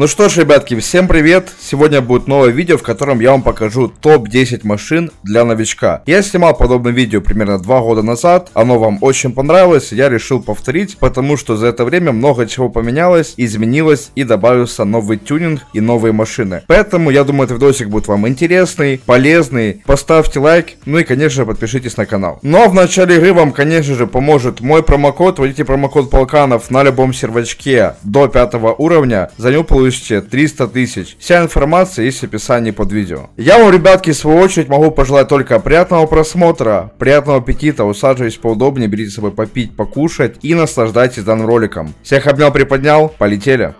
Ну что ж, ребятки, всем привет! Сегодня будет новое видео, в котором я вам покажу топ-10 машин для новичка. Я снимал подобное видео примерно 2 года назад, оно вам очень понравилось, я решил повторить, потому что за это время много чего поменялось, изменилось и добавился новый тюнинг и новые машины. Поэтому я думаю, этот видосик будет вам интересный, полезный, поставьте лайк, ну и конечно же подпишитесь на канал. Но ну, а в начале игры вам конечно же поможет мой промокод, вводите промокод Полканов на любом сервачке до 5 уровня, за него получите услышите 300 тысяч. Вся информация есть в описании под видео. Я вам, ребятки, в свою очередь могу пожелать только приятного просмотра, приятного аппетита, усаживайтесь поудобнее, берите с собой попить, покушать и наслаждайтесь данным роликом. Всех обнял, приподнял, полетели.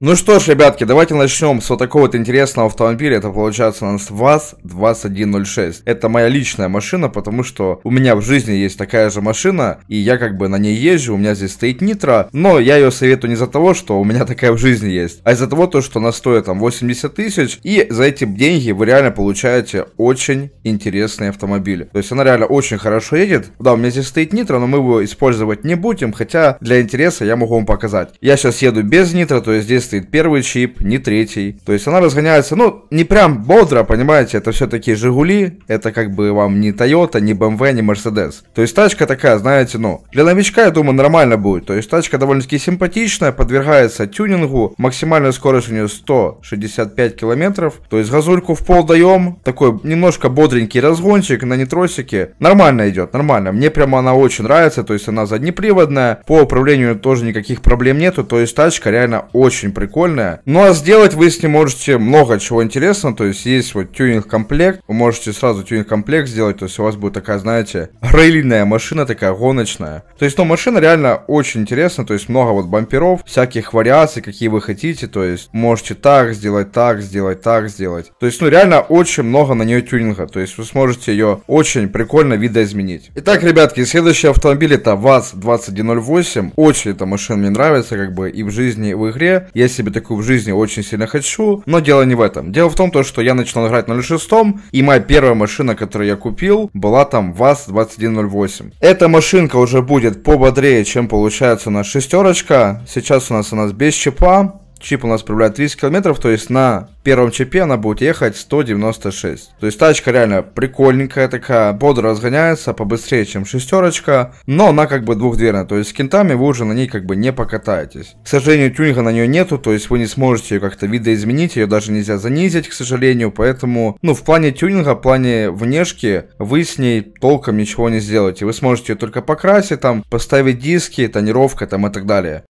Ну что ж, ребятки, давайте начнем с вот такого вот интересного автомобиля. Это получается у нас ВАЗ 2106. Это моя личная машина, потому что у меня в жизни есть такая же машина, и я как бы на ней езжу, у меня здесь стоит нитро, но я ее советую не за того, что у меня такая в жизни есть, а из-за того, то, что она стоит там 80 тысяч, и за эти деньги вы реально получаете очень интересные автомобили. То есть она реально очень хорошо едет. Да, у меня здесь стоит нитро, но мы его использовать не будем, хотя для интереса я могу вам показать. Я сейчас еду без нитро, то есть здесь стоит первый чип, не третий. То есть она разгоняется, ну, не прям бодро, понимаете, это все-таки Жигули, это как бы вам не Toyota, не BMW, не Mercedes. То есть тачка такая, знаете, ну, для новичка, я думаю, нормально будет. То есть тачка довольно-таки симпатичная, подвергается тюнингу, максимальная скорость у нее 165 километров. То есть газульку в пол даем, такой немножко бодренький разгончик на нитросике. Нормально идет, нормально. Мне прямо она очень нравится, то есть она заднеприводная, по управлению тоже никаких проблем нету, то есть тачка реально очень прикольная. Ну а сделать вы с ним можете много чего интересного, то есть есть вот тюнинг-комплект, вы можете сразу тюнинг-комплект сделать, то есть у вас будет такая, знаете, рейлиная машина, такая гоночная. То есть, ну, машина реально очень интересная, то есть много вот бамперов, всяких вариаций, какие вы хотите, то есть можете так сделать, так сделать, так сделать. То есть, ну, реально очень много на нее тюнинга, то есть вы сможете ее очень прикольно видоизменить. Итак, ребятки, следующий автомобиль это ВАЗ 2108, очень эта машина мне нравится, как бы и в жизни, и в игре. Я я себе такую в жизни очень сильно хочу, но дело не в этом. Дело в том, то, что я начинал играть на 06, и моя первая машина, которую я купил, была там ВАЗ-2108. Эта машинка уже будет пободрее, чем получается на шестерочка. Сейчас у нас она без чипа, Чип у нас проявляет 30 километров, то есть на первом чипе она будет ехать 196. То есть тачка реально прикольненькая такая, бодро разгоняется, побыстрее, чем шестерочка, но она как бы двухдверная, то есть с кентами вы уже на ней как бы не покатаетесь. К сожалению, тюнинга на нее нету, то есть вы не сможете ее как-то видоизменить, ее даже нельзя занизить, к сожалению, поэтому, ну, в плане тюнинга, в плане внешки, вы с ней толком ничего не сделаете. Вы сможете ее только покрасить, там, поставить диски, тонировка, там и так далее.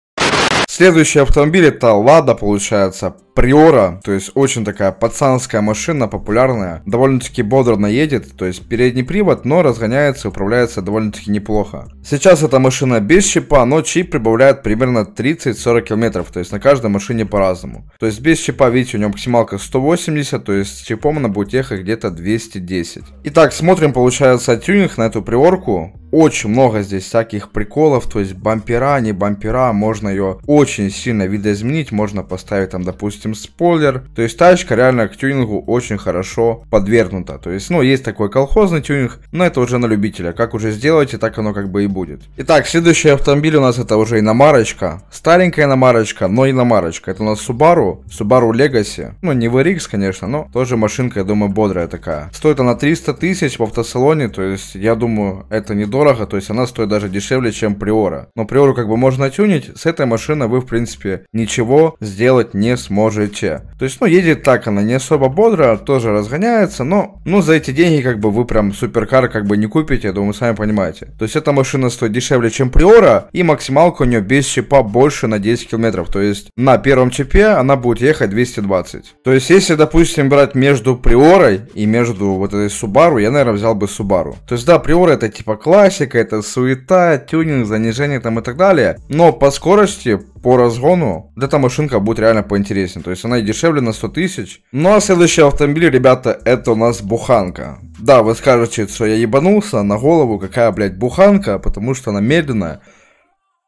Следующий автомобиль это Лада, получается, Приора, то есть очень такая пацанская машина, популярная, довольно-таки бодро едет, то есть передний привод, но разгоняется и управляется довольно-таки неплохо. Сейчас эта машина без чипа, но чип прибавляет примерно 30-40 км, то есть на каждой машине по-разному. То есть без чипа видите, у него максималка 180, то есть с чипом она будет ехать где-то 210. Итак, смотрим, получается, тюнинг на эту Приорку очень много здесь всяких приколов, то есть бампера, не бампера, можно ее очень сильно видоизменить, можно поставить там, допустим, спойлер. То есть тачка реально к тюнингу очень хорошо подвергнута. То есть, ну, есть такой колхозный тюнинг, но это уже на любителя. Как уже сделаете, так оно как бы и будет. Итак, следующий автомобиль у нас это уже иномарочка. Старенькая иномарочка, но иномарочка. Это у нас Subaru, Subaru Legacy. Ну, не VRX, конечно, но тоже машинка, я думаю, бодрая такая. Стоит она 300 тысяч в автосалоне, то есть, я думаю, это недорого дорого, то есть она стоит даже дешевле, чем Приора. Но Приору как бы можно тюнить, с этой машины вы, в принципе, ничего сделать не сможете. То есть, ну, едет так она, не особо бодро, тоже разгоняется, но, ну, за эти деньги, как бы, вы прям суперкар как бы не купите, я думаю, сами понимаете. То есть, эта машина стоит дешевле, чем Приора, и максималка у нее без чипа больше на 10 километров, то есть, на первом чипе она будет ехать 220. То есть, если, допустим, брать между Приорой и между вот этой Subaru, я, наверное, взял бы Subaru. То есть, да, Приора это типа класс, классика, это суета, тюнинг, занижение там и так далее. Но по скорости, по разгону, вот эта машинка будет реально поинтереснее. То есть она и дешевле на 100 тысяч. Ну а следующий автомобиль, ребята, это у нас буханка. Да, вы скажете, что я ебанулся на голову, какая, блядь, буханка, потому что она медленная.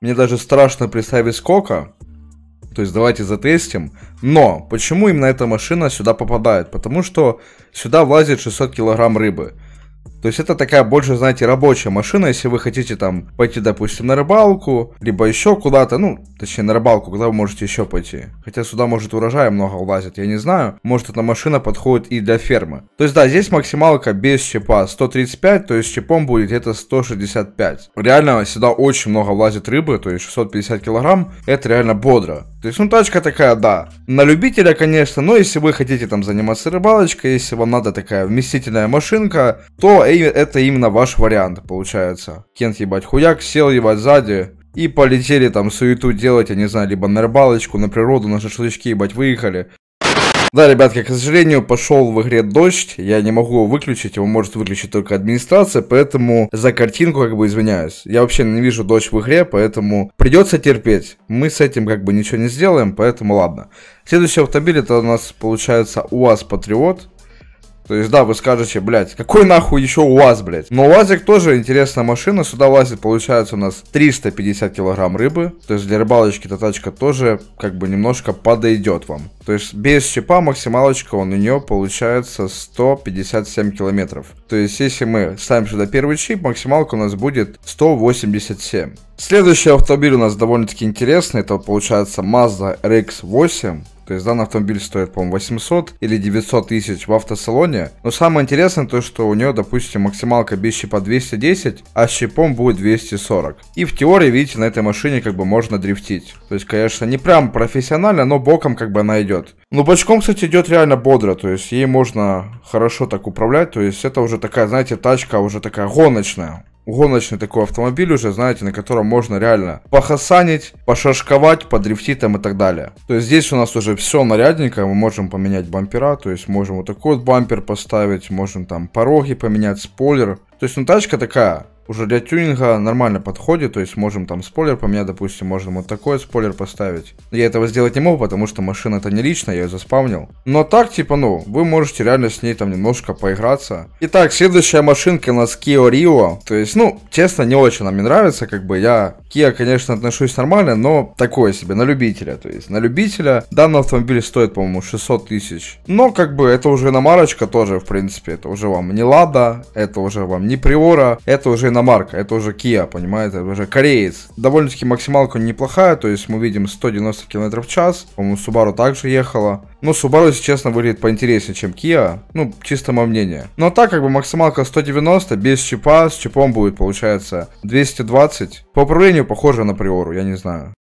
Мне даже страшно представить сколько. То есть давайте затестим. Но почему именно эта машина сюда попадает? Потому что сюда влазит 600 килограмм рыбы. То есть это такая больше, знаете, рабочая машина, если вы хотите там пойти, допустим, на рыбалку, либо еще куда-то, ну, точнее, на рыбалку, куда вы можете еще пойти. Хотя сюда, может, урожая много улазит, я не знаю. Может, эта машина подходит и для фермы. То есть, да, здесь максималка без чипа 135, то есть чипом будет это 165. Реально, сюда очень много влазит рыбы, то есть 650 килограмм, это реально бодро. То есть, ну, тачка такая, да, на любителя, конечно, но если вы хотите там заниматься рыбалочкой, если вам надо такая вместительная машинка, то это именно ваш вариант, получается. Кент, ебать, хуяк, сел, ебать, сзади. И полетели там суету делать, я не знаю, либо на рыбалочку, на природу, на шашлычки, ебать, выехали. Да, ребятки, к сожалению, пошел в игре дождь, я не могу его выключить, его может выключить только администрация, поэтому за картинку как бы извиняюсь. Я вообще не вижу дождь в игре, поэтому придется терпеть. Мы с этим как бы ничего не сделаем, поэтому ладно. Следующий автомобиль это у нас получается УАЗ Патриот. То есть, да, вы скажете, блядь, какой нахуй еще у вас, блядь? Но УАЗик тоже интересная машина, сюда лазит, получается, у нас 350 килограмм рыбы. То есть, для рыбалочки эта тачка тоже, как бы, немножко подойдет вам. То есть, без чипа максималочка он у нее получается 157 километров. То есть, если мы ставим сюда первый чип, максималка у нас будет 187. Следующий автомобиль у нас довольно-таки интересный, это получается Mazda RX-8. То есть данный автомобиль стоит, по-моему, 800 или 900 тысяч в автосалоне. Но самое интересное то, что у нее, допустим, максималка без щипа 210, а с щипом будет 240. И в теории, видите, на этой машине как бы можно дрифтить. То есть, конечно, не прям профессионально, но боком как бы она идет. Но бочком, кстати, идет реально бодро, то есть ей можно хорошо так управлять, то есть это уже такая, знаете, тачка уже такая гоночная гоночный такой автомобиль уже, знаете, на котором можно реально похасанить, пошашковать, подрифтить там и так далее. То есть здесь у нас уже все нарядненько, мы можем поменять бампера, то есть можем вот такой вот бампер поставить, можем там пороги поменять, спойлер. То есть ну тачка такая, уже для тюнинга нормально подходит, то есть можем там спойлер поменять, допустим, можем вот такой спойлер поставить. Я этого сделать не могу, потому что машина это не личная, я ее заспавнил. Но так, типа, ну, вы можете реально с ней там немножко поиграться. Итак, следующая машинка у нас Kia Rio, то есть, ну, честно, не очень она мне нравится, как бы я Kia, конечно, отношусь нормально, но такое себе, на любителя, то есть, на любителя. Данный автомобиль стоит, по-моему, 600 тысяч. Но, как бы, это уже иномарочка тоже, в принципе, это уже вам не Лада, это уже вам не Приора, это уже иномарка, это уже Kia, понимаете, это уже кореец. Довольно-таки максималка неплохая, то есть мы видим 190 км в час, по-моему, Subaru также ехала. Но Subaru, если честно, выглядит поинтереснее, чем Kia, ну, чисто мое мнение. Но так как бы максималка 190, без чипа, с чипом будет, получается, 220. По управлению похоже на Приору, я не знаю.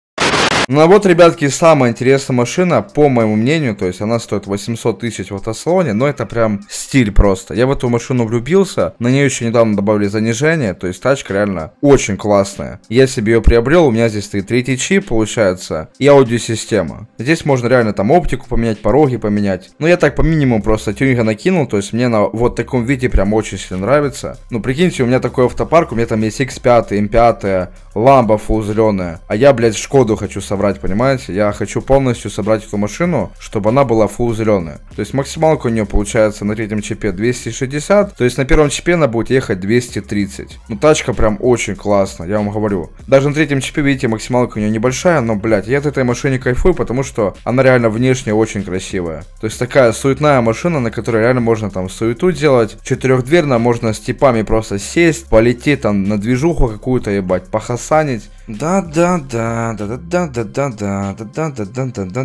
Ну а вот, ребятки, самая интересная машина, по моему мнению, то есть она стоит 800 тысяч в автосалоне, но это прям стиль просто. Я в эту машину влюбился, на нее еще недавно добавили занижение, то есть тачка реально очень классная. Я себе ее приобрел, у меня здесь стоит третий чип, получается, и аудиосистема. Здесь можно реально там оптику поменять, пороги поменять. Но ну, я так по минимуму просто тюнинга накинул, то есть мне на вот таком виде прям очень сильно нравится. Ну прикиньте, у меня такой автопарк, у меня там есть X5, M5, эм ламба фул зеленая, а я, блядь, Шкоду хочу собрать соврать, понимаете? Я хочу полностью собрать эту машину, чтобы она была фул зеленая. То есть максималка у нее получается на третьем чипе 260, то есть на первом чипе она будет ехать 230. Ну тачка прям очень классно, я вам говорю. Даже на третьем чипе, видите, максималка у нее небольшая, но, блядь, я от этой машины кайфую, потому что она реально внешне очень красивая. То есть такая суетная машина, на которой реально можно там суету делать. четырехдверная можно с типами просто сесть, полететь там на движуху какую-то ебать, похасанить. Да-да-да, да-да-да-да. Да да да да да да да да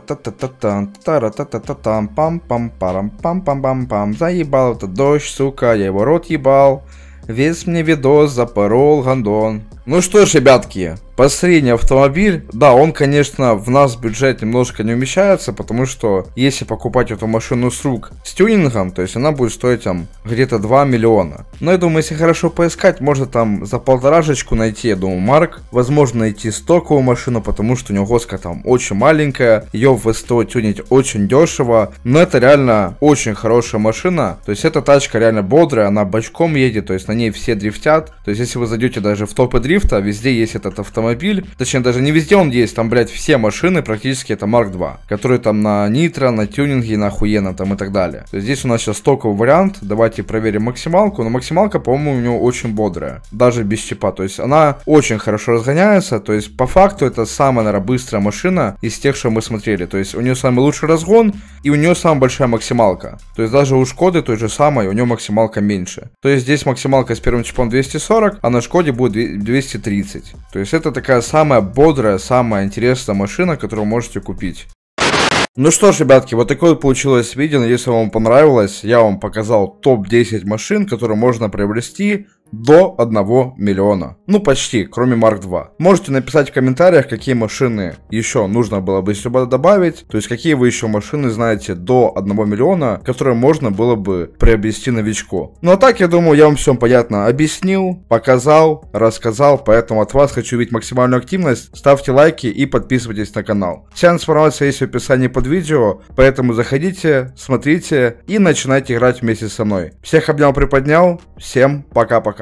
да да Пам-пам-пам-пам-пам. Заебал этот дождь, сука, я его рот ебал. Весь мне видос запорол, гандон. Ну что ж, ребятки, Посредний автомобиль, да, он, конечно, в нас бюджет немножко не умещается, потому что если покупать эту машину с рук с тюнингом, то есть она будет стоить там где-то 2 миллиона. Но я думаю, если хорошо поискать, можно там за полторашечку найти, я думаю, марк. Возможно, найти стоковую машину, потому что у него госка там очень маленькая, ее в СТО тюнить очень дешево, но это реально очень хорошая машина, то есть эта тачка реально бодрая, она бочком едет, то есть на ней все дрифтят, то есть если вы зайдете даже в топы дрифта, везде есть этот автомобиль, автомобиль. Точнее, даже не везде он есть. Там, блядь, все машины практически это Mark 2, которые там на нитро, на тюнинге, на охуенно там и так далее. То есть здесь у нас сейчас только вариант. Давайте проверим максималку. Но максималка, по-моему, у него очень бодрая. Даже без чипа. То есть она очень хорошо разгоняется. То есть по факту это самая, наверное, быстрая машина из тех, что мы смотрели. То есть у нее самый лучший разгон и у нее самая большая максималка. То есть даже у Шкоды той же самой, у нее максималка меньше. То есть здесь максималка с первым чипом 240, а на Шкоде будет 230. То есть это такая самая бодрая, самая интересная машина, которую можете купить. Ну что ж, ребятки, вот такое получилось видео. Надеюсь, вам понравилось. Я вам показал топ-10 машин, которые можно приобрести до 1 миллиона. Ну почти, кроме Mark 2. Можете написать в комментариях, какие машины еще нужно было бы сюда добавить, то есть какие вы еще машины знаете до 1 миллиона, которые можно было бы приобрести новичку. Ну а так, я думаю, я вам все понятно объяснил, показал, рассказал, поэтому от вас хочу видеть максимальную активность, ставьте лайки и подписывайтесь на канал. Вся информация есть в описании под видео, поэтому заходите, смотрите и начинайте играть вместе со мной. Всех обнял, приподнял, всем пока-пока.